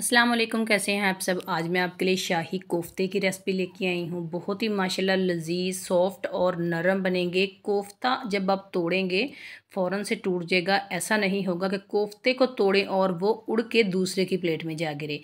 अस्सलाम वालेकुम कैसे हैं आप सब आज मैं आपके लिए शाही कोफ्ते की रेसिपी लेके आई हूँ बहुत ही माशाल्लाह लजीज सॉफ्ट और नरम बनेंगे कोफ्ता जब आप तोड़ेंगे फ़ौरन से टूट जाएगा ऐसा नहीं होगा कि कोफ्ते को तोड़ें और वो उड़ के दूसरे की प्लेट में जा गिरे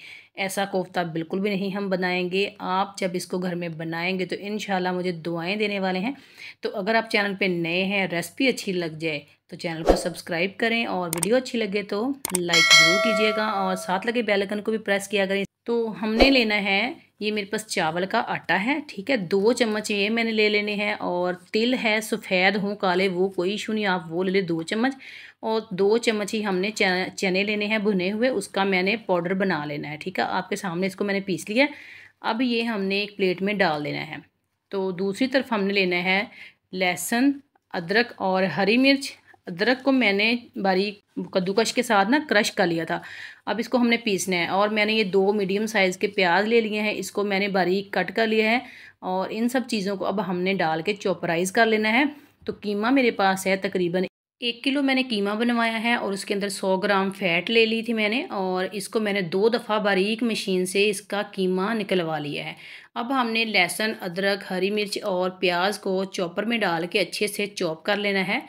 ऐसा कोफ्ता बिल्कुल भी नहीं हम बनाएंगे आप जब इसको घर में बनाएंगे तो इन मुझे दुआएँ देने वाले हैं तो अगर आप चैनल पर नए हैं रेसिपी अच्छी लग जाए तो चैनल को सब्सक्राइब करें और वीडियो अच्छी लगे तो लाइक ज़रूर कीजिएगा और साथ लगे बेल आइकन को भी प्रेस किया करें तो हमने लेना है ये मेरे पास चावल का आटा है ठीक है दो चम्मच ये मैंने ले लेने हैं और तिल है सफ़ेद हों काले वो कोई इशू नहीं आप वो ले लें दो चम्मच और दो चम्मच ही हमने चने लेने हैं भुने हुए उसका मैंने पाउडर बना लेना है ठीक है आपके सामने इसको मैंने पीस लिया अब ये हमने एक प्लेट में डाल देना है तो दूसरी तरफ हमने लेना है लहसुन अदरक और हरी मिर्च अदरक को मैंने बारीक कद्दूकश के साथ ना क्रश कर लिया था अब इसको हमने पीसना है और मैंने ये दो मीडियम साइज़ के प्याज ले लिए हैं इसको मैंने बारीक कट कर लिया है और इन सब चीज़ों को अब हमने डाल के चॉपराइज़ कर लेना है तो कीमा मेरे पास है तकरीबन एक किलो मैंने कीमा बनवाया है और उसके अंदर सौ ग्राम फैट ले ली थी मैंने और इसको मैंने दो दफ़ा बारीक मशीन से इसका कीमा निकलवा लिया है अब हमने लहसुन अदरक हरी मिर्च और प्याज को चॉपर में डाल के अच्छे से चॉप कर लेना है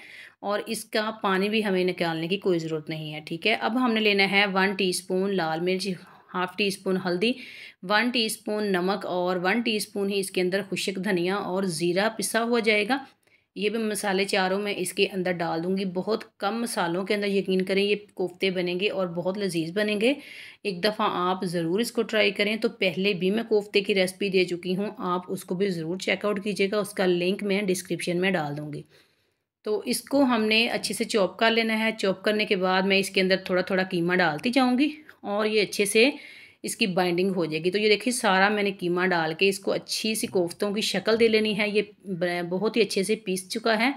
और इसका पानी भी हमें निकालने की कोई ज़रूरत नहीं है ठीक है अब हमने लेना है वन टीस्पून लाल मिर्च हाफ़ टी स्पून हल्दी वन टीस्पून नमक और वन टीस्पून ही इसके अंदर खुशक धनिया और ज़ीरा पिसा हुआ जाएगा ये भी मसाले चारों मैं इसके अंदर डाल दूँगी बहुत कम मसालों के अंदर यकीन करें ये कोफ्ते बनेंगे और बहुत लजीज बनेंगे एक दफ़ा आप ज़रूर इसको ट्राई करें तो पहले भी मैं कोफ्ते की रेसिपी दे चुकी हूँ आप उसको भी ज़रूर चेकआउट कीजिएगा उसका लिंक मैं डिस्क्रिप्शन में डाल दूँगी तो इसको हमने अच्छे से चॉप कर लेना है चॉप करने के बाद मैं इसके अंदर थोड़ा थोड़ा कीमा डालती जाऊँगी और ये अच्छे से इसकी बाइंडिंग हो जाएगी तो ये देखिए सारा मैंने कीमा डाल के इसको अच्छी सी कोफ्तों की शक्ल दे लेनी है ये बहुत ही अच्छे से पीस चुका है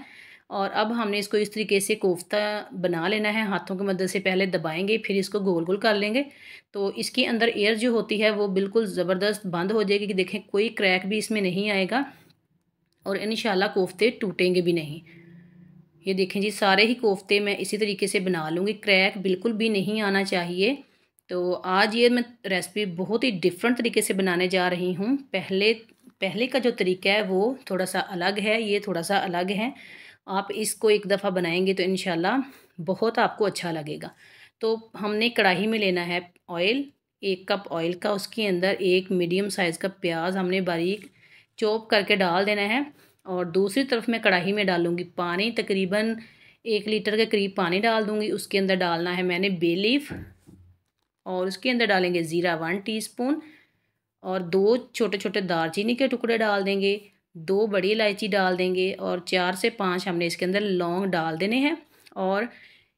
और अब हमने इसको इस तरीके से कोफ्ता बना लेना है हाथों की मदद से पहले दबाएंगे फिर इसको गोल गोल कर लेंगे तो इसके अंदर एयर जो होती है वो बिल्कुल ज़बरदस्त बंद हो जाएगी कि देखें कोई क्रैक भी इसमें नहीं आएगा और इन कोफ्ते टूटेंगे भी नहीं ये देखें जी सारे ही कोफ्ते मैं इसी तरीके से बना लूँगी क्रैक बिल्कुल भी नहीं आना चाहिए तो आज ये मैं रेसिपी बहुत ही डिफरेंट तरीके से बनाने जा रही हूँ पहले पहले का जो तरीका है वो थोड़ा सा अलग है ये थोड़ा सा अलग है आप इसको एक दफ़ा बनाएंगे तो इन बहुत आपको अच्छा लगेगा तो हमने कढ़ाई में लेना है ऑयल एक कप ऑयल का उसके अंदर एक मीडियम साइज़ का प्याज हमने बारीक चॉप करके डाल देना है और दूसरी तरफ मैं कढ़ाई में डालूँगी पानी तकरीबन एक लीटर के करीब पानी डाल दूंगी उसके अंदर डालना है मैंने बे लीफ हम्म। और उसके अंदर डालेंगे ज़ीरा वन टीस्पून और दो छोटे छोटे दालचीनी के टुकड़े डाल देंगे दो बड़ी इलायची डाल देंगे और चार से पाँच हमने इसके अंदर लौंग डाल देने हैं और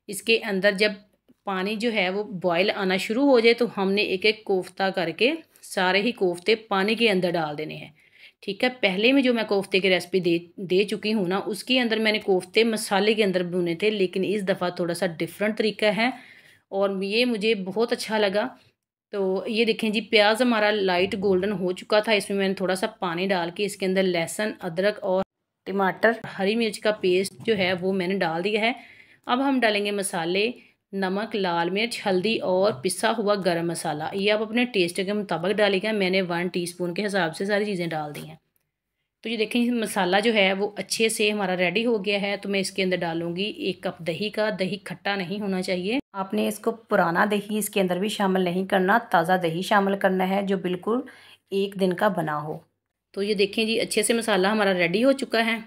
इसके अंदर जब पानी जो है वो बॉयल आना शुरू हो जाए तो हमने एक एक कोफ्ता करके सारे ही कोफ्ते पानी के अंदर डाल देने हैं ठीक है पहले में जो मैं कोफ्ते की रेसिपी दे दे चुकी हूँ ना उसके अंदर मैंने कोफ्ते मसाले के अंदर भुने थे लेकिन इस दफ़ा थोड़ा सा डिफरेंट तरीका है और ये मुझे बहुत अच्छा लगा तो ये देखें जी प्याज हमारा लाइट गोल्डन हो चुका था इसमें मैंने थोड़ा सा पानी डाल के इसके अंदर लहसुन अदरक और टमाटर हरी मिर्च का पेस्ट जो है वो मैंने डाल दिया है अब हम डालेंगे मसाले नमक लाल मिर्च हल्दी और पिसा हुआ गरम मसाला ये आप अपने टेस्ट के मुताबिक डालेगा मैंने वन टीस्पून के हिसाब से सारी चीज़ें डाल दी हैं तो ये देखें मसाला जो है वो अच्छे से हमारा रेडी हो गया है तो मैं इसके अंदर डालूंगी एक कप दही का दही खट्टा नहीं होना चाहिए आपने इसको पुराना दही इसके अंदर भी शामिल नहीं करना ताज़ा दही शामिल करना है जो बिल्कुल एक दिन का बना हो तो ये देखें जी अच्छे से मसाला हमारा रेडी हो चुका है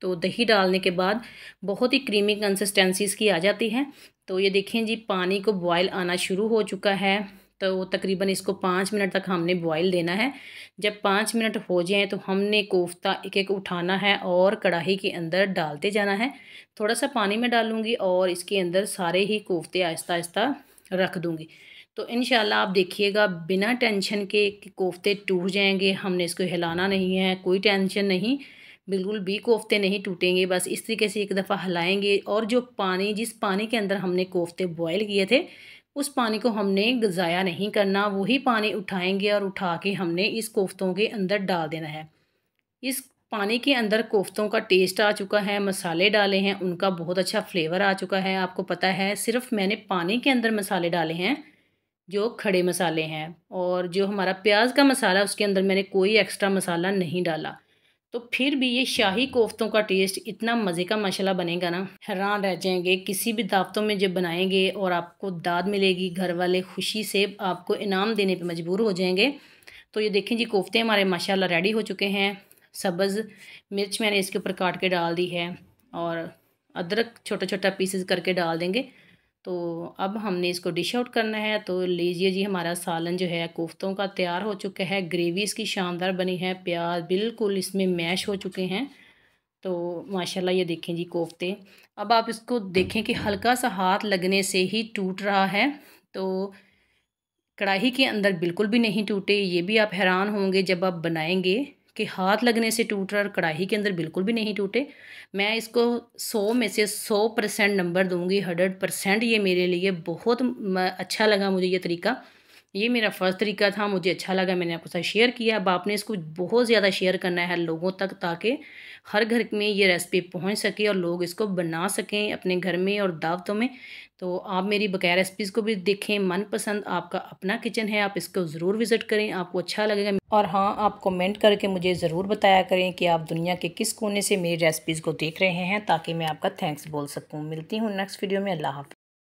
तो दही डालने के बाद बहुत ही क्रीमी कंसिस्टेंसी इसकी आ जाती है तो ये देखें जी पानी को बॉयल आना शुरू हो चुका है तो तकरीबन इसको पाँच मिनट तक हमने बॉयल देना है जब पाँच मिनट हो जाएँ तो हमने कोफ्ता एक एक उठाना है और कढ़ाई के अंदर डालते जाना है थोड़ा सा पानी में डालूँगी और इसके अंदर सारे ही कोफ्ते आहिस्ता आहिस्ता रख दूँगी तो इन आप देखिएगा बिना टेंशन के कोफ्ते टूट जाएंगे हमने इसको हिलाना नहीं है कोई टेंशन नहीं बिल्कुल भी कोफ्ते नहीं टूटेंगे बस इस तरीके से एक दफ़ा हिलाएंगे और जो पानी जिस पानी के अंदर हमने कोफ्ते बॉयल किए थे उस पानी को हमने ज़ाया नहीं करना वही पानी उठाएंगे और उठा के हमने इस कोफ्तों के अंदर डाल देना है इस पानी के अंदर कोफ्तों का टेस्ट आ चुका है मसाले डाले हैं उनका बहुत अच्छा फ्लेवर आ चुका है आपको पता है सिर्फ मैंने पानी के अंदर मसाले डाले हैं जो खड़े मसाले हैं और जो हमारा प्याज का मसाला उसके अंदर मैंने कोई एक्स्ट्रा मसाला नहीं डाला तो फिर भी ये शाही कोफ्तों का टेस्ट इतना मज़े का मसाला बनेगा ना हैरान रह जाएंगे किसी भी दावतों में जब बनाएंगे और आपको दाद मिलेगी घर वाले खुशी से आपको इनाम देने पे मजबूर हो जाएंगे तो ये देखें जी कोफ्ते हमारे माशाल्लाह रेडी हो चुके हैं सब्ज़ मिर्च मैंने इसके ऊपर काट के डाल दी है और अदरक छोटा छोटा पीसेस करके डाल देंगे तो अब हमने इसको डिश आउट करना है तो लीजिए जी हमारा सालन जो है कोफ्तों का तैयार हो चुका है ग्रेवी इसकी शानदार बनी है प्याज बिल्कुल इसमें मैश हो चुके हैं तो माशाल्लाह ये देखें जी कोफ्ते अब आप इसको देखें कि हल्का सा हाथ लगने से ही टूट रहा है तो कढ़ाई के अंदर बिल्कुल भी नहीं टूटे ये भी आप हैरान होंगे जब आप बनाएंगे कि हाथ लगने से टूट रहा और कढ़ाई के अंदर बिल्कुल भी नहीं टूटे मैं इसको सौ में से सौ परसेंट नंबर दूंगी हंड्रेड परसेंट ये मेरे लिए बहुत अच्छा लगा मुझे ये तरीका ये मेरा फ़र्स्ट तरीका था मुझे अच्छा लगा मैंने आपके साथ शेयर किया अब आपने इसको बहुत ज़्यादा शेयर करना है लोगों तक ताकि हर घर में ये रेसिपी पहुंच सके और लोग इसको बना सकें अपने घर में और दावतों में तो आप मेरी बकाया रेसिपीज़ को भी देखें मनपसंद आपका अपना किचन है आप इसको ज़रूर विज़िट करें आपको अच्छा लगेगा और हाँ आप कमेंट करके मुझे ज़रूर बताया करें कि आप दुनिया के किस कोने से मेरी रेसिपीज़ को देख रहे हैं ताकि मैं आपका थैंक्स बोल सकूँ मिलती हूँ नेक्स्ट वीडियो में अल्लाह हाफ़